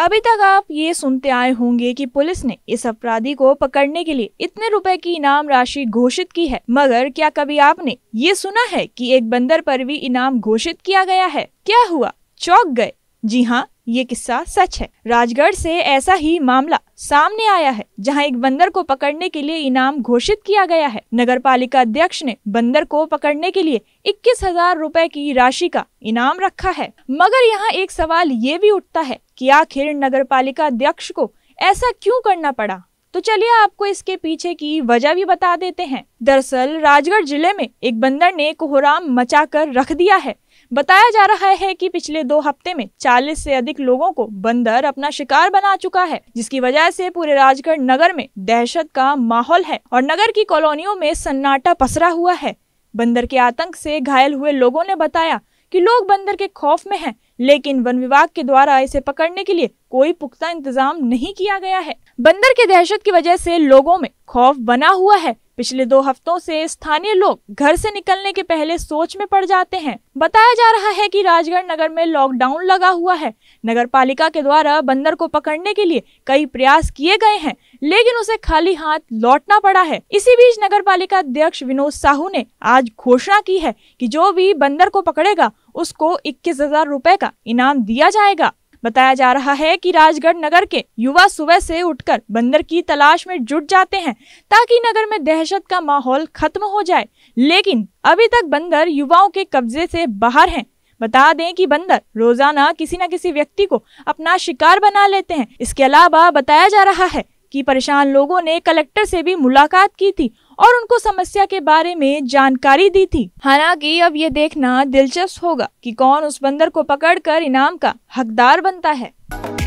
अभी तक आप ये सुनते आए होंगे कि पुलिस ने इस अपराधी को पकड़ने के लिए इतने रुपए की इनाम राशि घोषित की है मगर क्या कभी आपने ये सुना है कि एक बंदर पर भी इनाम घोषित किया गया है क्या हुआ चौक गए जी हाँ ये किस्सा सच है राजगढ़ से ऐसा ही मामला सामने आया है जहां एक बंदर को पकड़ने के लिए इनाम घोषित किया गया है नगर पालिका अध्यक्ष ने बंदर को पकड़ने के लिए इक्कीस हजार रूपए की राशि का इनाम रखा है मगर यहाँ एक सवाल ये भी उठता है कि आखिर नगर पालिका अध्यक्ष को ऐसा क्यों करना पड़ा तो चलिए आपको इसके पीछे की वजह भी बता देते हैं दरअसल राजगढ़ जिले में एक बंदर ने कोहराम मचा कर रख दिया है बताया जा रहा है कि पिछले दो हफ्ते में 40 से अधिक लोगों को बंदर अपना शिकार बना चुका है जिसकी वजह से पूरे राजगढ़ नगर में दहशत का माहौल है और नगर की कॉलोनियों में सन्नाटा पसरा हुआ है बंदर के आतंक से घायल हुए लोगों ने बताया कि लोग बंदर के खौफ में हैं लेकिन वन विभाग के द्वारा इसे पकड़ने के लिए कोई पुख्ता इंतजाम नहीं किया गया है बंदर के दहशत की वजह से लोगों में खौफ बना हुआ है पिछले दो हफ्तों से स्थानीय लोग घर से निकलने के पहले सोच में पड़ जाते हैं बताया जा रहा है कि राजगढ़ नगर में लॉकडाउन लगा हुआ है नगर पालिका के द्वारा बंदर को पकड़ने के लिए कई प्रयास किए गए हैं लेकिन उसे खाली हाथ लौटना पड़ा है इसी बीच नगर पालिका अध्यक्ष विनोद साहू ने आज घोषणा की है की जो भी बंदर को पकड़ेगा उसको इक्कीस हजार रूपए का इनाम दिया जाएगा बताया जा रहा है कि राजगढ़ नगर के युवा सुबह से उठकर बंदर की तलाश में जुट जाते हैं ताकि नगर में दहशत का माहौल खत्म हो जाए लेकिन अभी तक बंदर युवाओं के कब्जे से बाहर हैं बता दें कि बंदर रोजाना किसी न किसी व्यक्ति को अपना शिकार बना लेते हैं इसके अलावा बताया जा रहा है कि परेशान लोगों ने कलेक्टर से भी मुलाकात की थी और उनको समस्या के बारे में जानकारी दी थी हालांकि अब ये देखना दिलचस्प होगा कि कौन उस बंदर को पकड़कर इनाम का हकदार बनता है